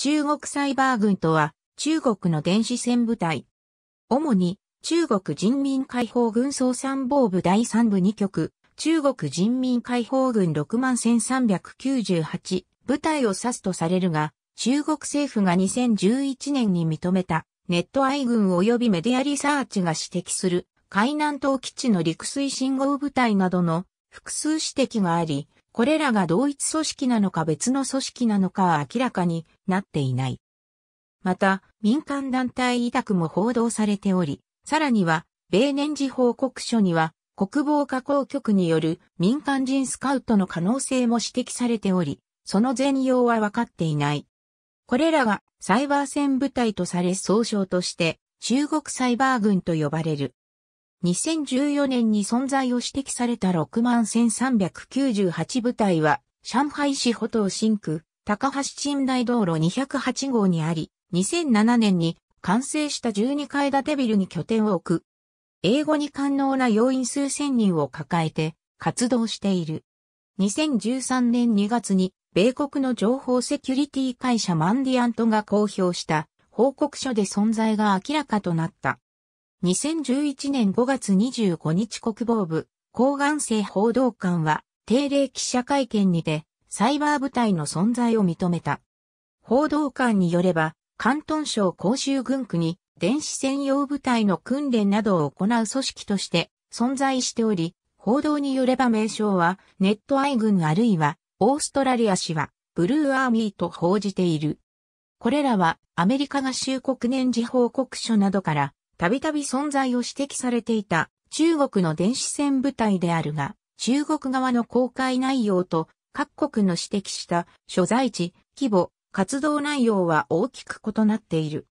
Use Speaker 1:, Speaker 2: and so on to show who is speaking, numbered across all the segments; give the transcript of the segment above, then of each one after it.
Speaker 1: 中国サイバー軍とは、中国の電子戦部隊。主に、中国人民解放軍総参謀部第3部2局、中国人民解放軍61398部隊を指すとされるが、中国政府が2011年に認めた、ネット愛軍及びメディアリサーチが指摘する、海南島基地の陸水信号部隊などの複数指摘があり、これらが同一組織なのか別の組織なのかは明らかになっていない。また、民間団体委託も報道されており、さらには、米年次報告書には、国防加工局による民間人スカウトの可能性も指摘されており、その全容は分かっていない。これらがサイバー戦部隊とされ総称として中国サイバー軍と呼ばれる。2014年に存在を指摘された61,398部隊は、上海市保東新区、高橋賃大道路208号にあり、2007年に完成した12階建てビルに拠点を置く。英語に堪能な要員数千人を抱えて活動している。2013年2月に米国の情報セキュリティ会社マンディアントが公表した報告書で存在が明らかとなった。2011年5月25日国防部、高岸生報道官は、定例記者会見にて、サイバー部隊の存在を認めた。報道官によれば、関東省甲州軍区に、電子専用部隊の訓練などを行う組織として存在しており、報道によれば名称は、ネットアイ軍あるいは、オーストラリア氏は、ブルーアーミーと報じている。これらは、アメリカ合衆国年次報告書などから、たびたび存在を指摘されていた中国の電子戦部隊であるが、中国側の公開内容と各国の指摘した所在地、規模、活動内容は大きく異なっている。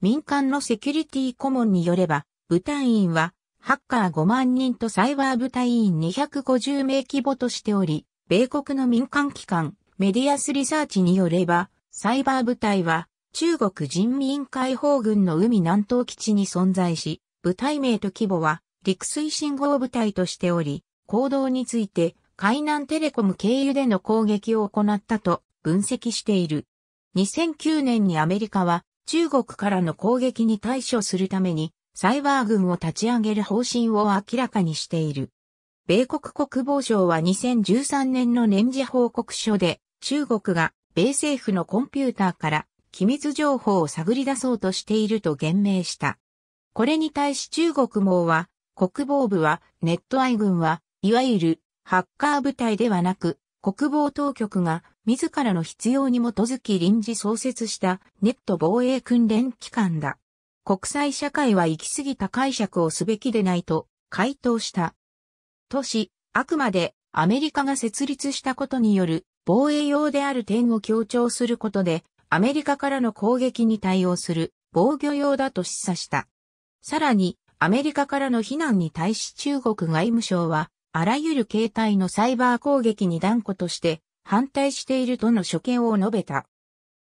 Speaker 1: 民間のセキュリティ顧問によれば、部隊員はハッカー5万人とサイバー部隊員250名規模としており、米国の民間機関、メディアスリサーチによれば、サイバー部隊は中国人民解放軍の海南東基地に存在し、部隊名と規模は陸水信号部隊としており、行動について海南テレコム経由での攻撃を行ったと分析している。2009年にアメリカは中国からの攻撃に対処するためにサイバー軍を立ち上げる方針を明らかにしている。米国国防省は2013年の年次報告書で中国が米政府のコンピューターから機密情報を探り出そうとしていると言明した。これに対し中国網は、国防部は、ネットアイ軍は、いわゆる、ハッカー部隊ではなく、国防当局が、自らの必要に基づき臨時創設したネット防衛訓練機関だ。国際社会は行き過ぎた解釈をすべきでないと回答した。とし、あくまでアメリカが設立したことによる防衛用である点を強調することでアメリカからの攻撃に対応する防御用だと示唆した。さらに、アメリカからの非難に対し中国外務省は、あらゆる形態のサイバー攻撃に断固として反対しているとの所見を述べた。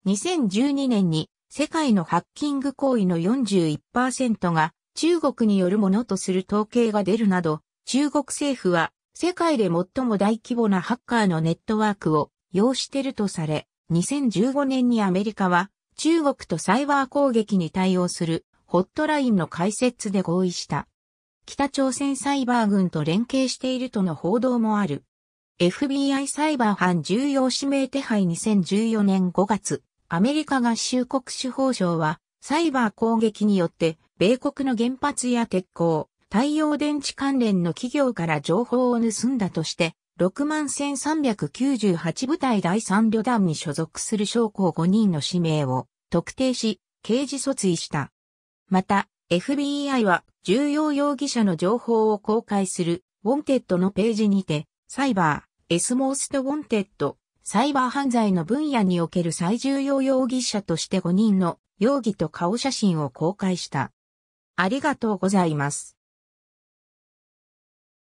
Speaker 1: 2012年に世界のハッキング行為の41%が中国によるものとする統計が出るなど、中国政府は世界で最も大規模なハッカーのネットワークを要しているとされ、2015年にアメリカは中国とサイバー攻撃に対応するホットラインの開設で合意した。北朝鮮サイバー軍と連携しているとの報道もある。FBI サイバー犯重要指名手配2014年5月、アメリカ合衆国司法省は、サイバー攻撃によって、米国の原発や鉄鋼、太陽電池関連の企業から情報を盗んだとして、61,398部隊第3旅団に所属する将校5人の氏名を特定し、刑事訴追した。また、FBI は重要容疑者の情報を公開するウォンテッドのページにて、サイバー、エスモーストウォンテッド、サイバー犯罪の分野における最重要容疑者として5人の容疑と顔写真を公開した。ありがとうございます。